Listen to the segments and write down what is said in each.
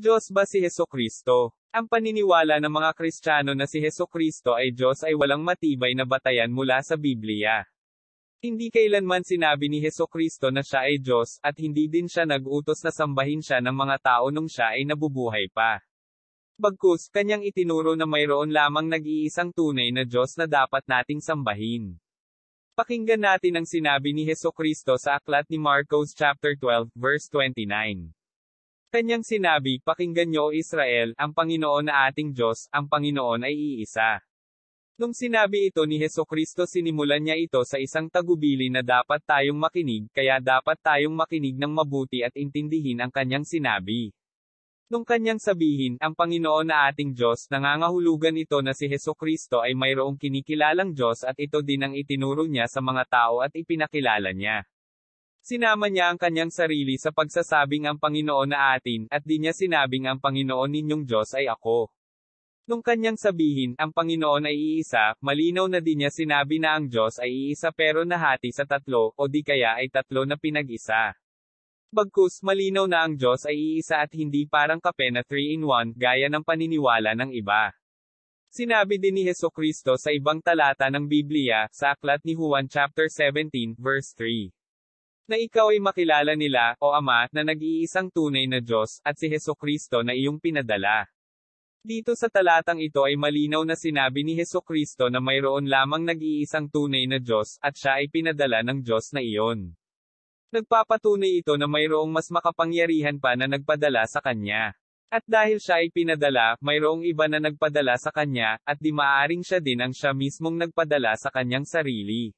Diyos ba si Heso Kristo? Ang paniniwala ng mga Kristiyano na si Heso Kristo ay Diyos ay walang matibay na batayan mula sa Biblia. Hindi kailanman sinabi ni Heso Kristo na siya ay Diyos, at hindi din siya nag-utos na sambahin siya ng mga tao nung siya ay nabubuhay pa. Bagkus, kanyang itinuro na mayroon lamang nag-iisang tunay na Diyos na dapat nating sambahin. Pakinggan natin ang sinabi ni Heso Kristo sa aklat ni Marcos chapter 12 verse 29. Kanyang sinabi, Pakinggan niyo o Israel, ang Panginoon na ating Diyos, ang Panginoon ay iisa. Nung sinabi ito ni Heso Kristo sinimulan niya ito sa isang tagubili na dapat tayong makinig, kaya dapat tayong makinig ng mabuti at intindihin ang kanyang sinabi. Nung kanyang sabihin, ang Panginoon na ating Diyos, nangangahulugan ito na si Heso Kristo ay mayroong kinikilalang Diyos at ito din ang itinuro niya sa mga tao at ipinakilala niya. Sinama niya ang kanyang sarili sa pagsasabing ang Panginoon na atin, at di niya sinabing ang Panginoon ninyong Diyos ay ako. Nung kanyang sabihin, ang Panginoon ay iisa, malinaw na di niya sinabi na ang Diyos ay iisa pero nahati sa tatlo, o di kaya ay tatlo na pinag-isa. Bagkus, malinaw na ang Diyos ay iisa at hindi parang kape na 3-in-1, gaya ng paniniwala ng iba. Sinabi din ni Heso Kristo sa ibang talata ng Biblia, sa aklat ni Juan chapter 17, verse 3 na ikaw ay makilala nila, o Ama, na nag-iisang tunay na Diyos, at si Heso Kristo na iyong pinadala. Dito sa talatang ito ay malinaw na sinabi ni Heso Kristo na mayroon lamang nag-iisang tunay na Diyos, at siya ay pinadala ng Diyos na iyon. Nagpapatunay ito na mayroong mas makapangyarihan pa na nagpadala sa Kanya. At dahil siya ay pinadala, mayroong iba na nagpadala sa Kanya, at di maaaring siya din ang siya mismong nagpadala sa Kanyang sarili.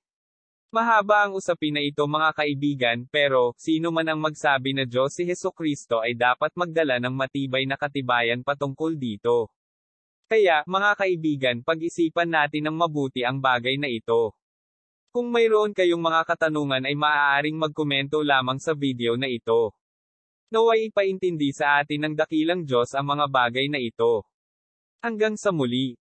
Mahaba ang usapin na ito mga kaibigan, pero, sino man ang magsabi na Diyos si Heso Kristo ay dapat magdala ng matibay na katibayan patungkol dito. Kaya, mga kaibigan, pag-isipan natin ng mabuti ang bagay na ito. Kung mayroon kayong mga katanungan ay maaaring magkomento lamang sa video na ito. Naway ipaintindi sa atin ng dakilang Diyos ang mga bagay na ito. Hanggang sa muli.